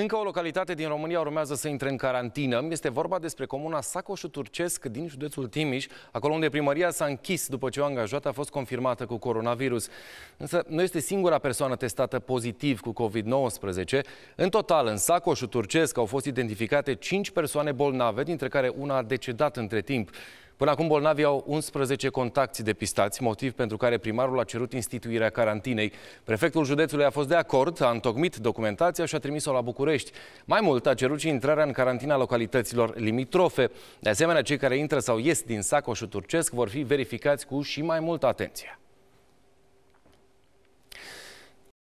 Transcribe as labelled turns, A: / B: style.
A: Încă o localitate din România urmează să intre în carantină. Este vorba despre comuna Sacoșu Turcesc din județul Timiș, acolo unde primăria s-a închis după ce o angajată a fost confirmată cu coronavirus. Însă nu este singura persoană testată pozitiv cu COVID-19. În total, în Sacoșu Turcesc au fost identificate 5 persoane bolnave, dintre care una a decedat între timp. Până acum bolnavii au 11 contacti depistați, motiv pentru care primarul a cerut instituirea carantinei. Prefectul județului a fost de acord, a întocmit documentația și a trimis-o la București. Mai mult, a cerut și intrarea în carantina localităților limitrofe. De asemenea, cei care intră sau ies din sacoșul turcesc vor fi verificați cu și mai multă atenție.